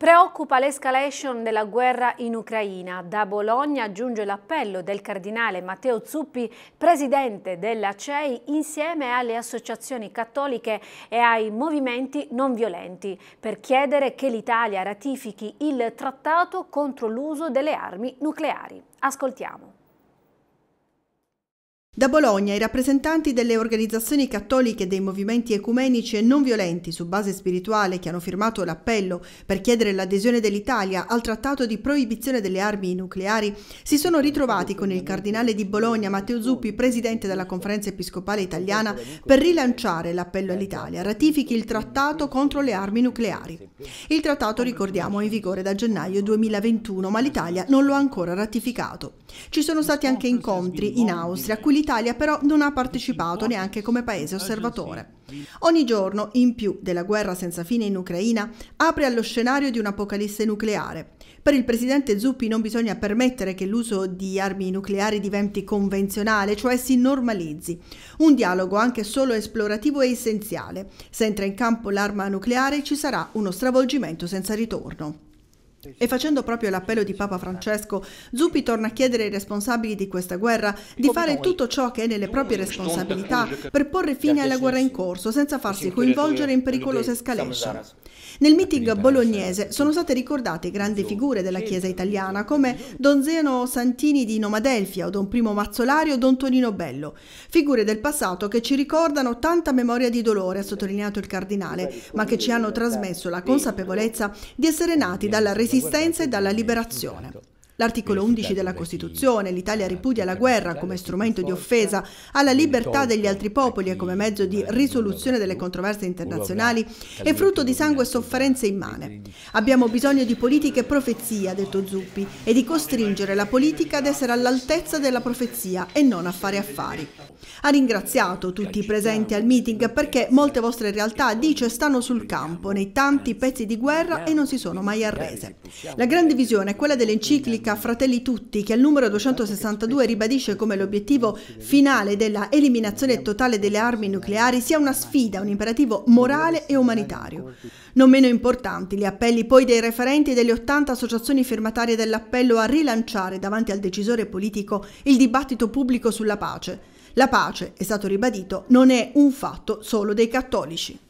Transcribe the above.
Preoccupa l'escalation della guerra in Ucraina. Da Bologna giunge l'appello del cardinale Matteo Zuppi, presidente della CEI, insieme alle associazioni cattoliche e ai movimenti non violenti, per chiedere che l'Italia ratifichi il trattato contro l'uso delle armi nucleari. Ascoltiamo. Da Bologna i rappresentanti delle organizzazioni cattoliche e dei movimenti ecumenici e non violenti su base spirituale che hanno firmato l'appello per chiedere l'adesione dell'Italia al trattato di proibizione delle armi nucleari si sono ritrovati con il cardinale di Bologna Matteo Zuppi, presidente della conferenza episcopale italiana, per rilanciare l'appello all'Italia, ratifichi il trattato contro le armi nucleari. Il trattato, ricordiamo, è in vigore da gennaio 2021, ma l'Italia non lo ha ancora ratificato. Ci sono stati anche incontri in Austria, a cui l'Italia però non ha partecipato neanche come paese osservatore. Ogni giorno, in più della guerra senza fine in Ucraina, apre allo scenario di un'apocalisse nucleare. Per il presidente Zuppi non bisogna permettere che l'uso di armi nucleari diventi convenzionale, cioè si normalizzi. Un dialogo anche solo esplorativo è essenziale. Se entra in campo l'arma nucleare ci sarà uno stravolgimento senza ritorno. E facendo proprio l'appello di Papa Francesco, Zuppi torna a chiedere ai responsabili di questa guerra di fare tutto ciò che è nelle proprie responsabilità per porre fine alla guerra in corso senza farsi coinvolgere in pericolose escalation. Nel meeting bolognese sono state ricordate grandi figure della Chiesa italiana come Don Zeno Santini di Nomadelfia o Don Primo Mazzolari o Don Tonino Bello, figure del passato che ci ricordano tanta memoria di dolore, ha sottolineato il cardinale, ma che ci hanno trasmesso la consapevolezza di essere nati dalla resistenza resistenza e dalla liberazione. L'articolo 11 della Costituzione, l'Italia ripudia la guerra come strumento di offesa alla libertà degli altri popoli e come mezzo di risoluzione delle controversie internazionali, è frutto di sangue e sofferenze immane. Abbiamo bisogno di politica e profezia, ha detto Zuppi, e di costringere la politica ad essere all'altezza della profezia e non a fare affari. Ha ringraziato tutti i presenti al meeting perché molte vostre realtà, dice, stanno sul campo, nei tanti pezzi di guerra e non si sono mai arrese. La grande visione è quella dell'enciclica banca Fratelli Tutti, che al numero 262 ribadisce come l'obiettivo finale della eliminazione totale delle armi nucleari sia una sfida, un imperativo morale e umanitario. Non meno importanti gli appelli poi dei referenti e delle 80 associazioni firmatarie dell'appello a rilanciare davanti al decisore politico il dibattito pubblico sulla pace. La pace, è stato ribadito, non è un fatto solo dei cattolici.